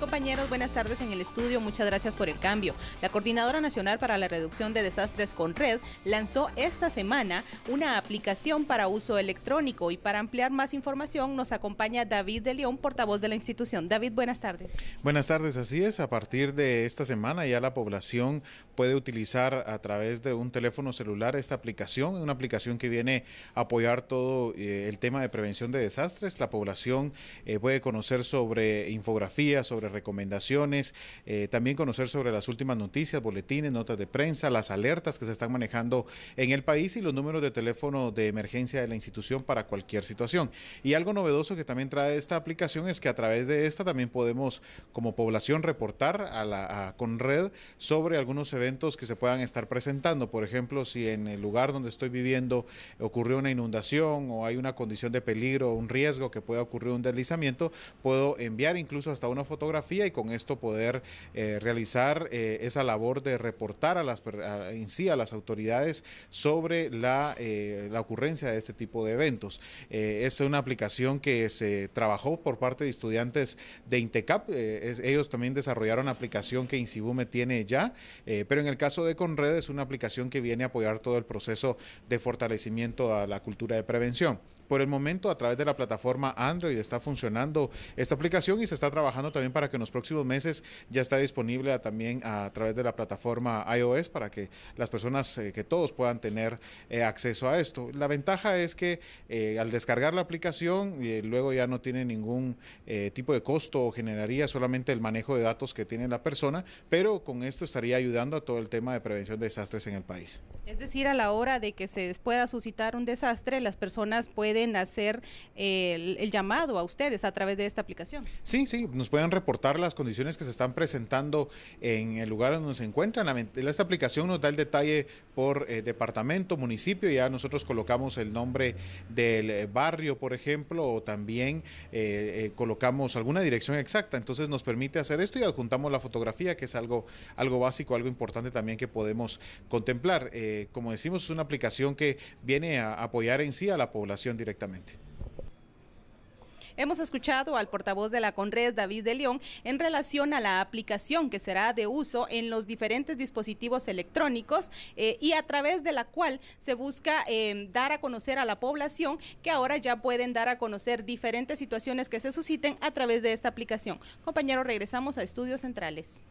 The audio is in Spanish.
Compañeros, buenas tardes en el estudio. Muchas gracias por el cambio. La Coordinadora Nacional para la Reducción de Desastres con Red lanzó esta semana una aplicación para uso electrónico y para ampliar más información nos acompaña David de León, portavoz de la institución. David, buenas tardes. Buenas tardes, así es. A partir de esta semana ya la población puede utilizar a través de un teléfono celular esta aplicación, una aplicación que viene a apoyar todo eh, el tema de prevención de desastres. La población eh, puede conocer sobre infografía, sobre recomendaciones, eh, también conocer sobre las últimas noticias, boletines, notas de prensa, las alertas que se están manejando en el país y los números de teléfono de emergencia de la institución para cualquier situación. Y algo novedoso que también trae esta aplicación es que a través de esta también podemos como población reportar a la, con red sobre algunos eventos que se puedan estar presentando. Por ejemplo, si en el lugar donde estoy viviendo ocurrió una inundación o hay una condición de peligro un riesgo que pueda ocurrir un deslizamiento, puedo enviar incluso hasta una fotografía y con esto poder eh, realizar eh, esa labor de reportar a las, en sí a las autoridades sobre la, eh, ocurrencia de este tipo de eventos. es una aplicación que se trabajó por parte de estudiantes de INTECAP. ellos también desarrollaron una aplicación que Insibume tiene ya, pero en el caso de Conred es una aplicación que viene a apoyar todo el proceso de fortalecimiento a la cultura de prevención. Por el momento, a través de la plataforma Android está funcionando esta aplicación y se está trabajando también para que en los próximos meses ya está disponible también a través de la plataforma iOS para que las personas, eh, que todos puedan tener eh, acceso a esto. La ventaja es que eh, al descargar la aplicación, luego ya no tiene ningún tipo de costo o generaría solamente el manejo de datos que tiene la persona, pero con esto estaría ayudando a todo el tema de prevención de desastres en el país. Es decir, a la hora de que se pueda suscitar un desastre, las personas pueden hacer el llamado a ustedes a través de esta aplicación. Sí, sí, nos pueden reportar las condiciones que se están presentando en el lugar donde se encuentran. Esta aplicación nos da el detalle por eh, departamento, municipio, ya nosotros colocamos el nombre del eh, barrio, por ejemplo, o también eh, colocamos alguna dirección exacta. Entonces nos permite hacer esto y adjuntamos la fotografía, que es algo, algo básico, algo importante también que podemos contemplar. como decimos, es una aplicación que viene a apoyar en sí a la población directamente. Hemos escuchado al portavoz de la Conred, David de León, en relación a la aplicación que será de uso en los diferentes dispositivos electrónicos eh, y a través de la cual se busca em, dar a conocer a la población que ahora ya pueden dar a conocer diferentes situaciones que se susciten a través de esta aplicación. Compañero, regresamos a Estudios Centrales.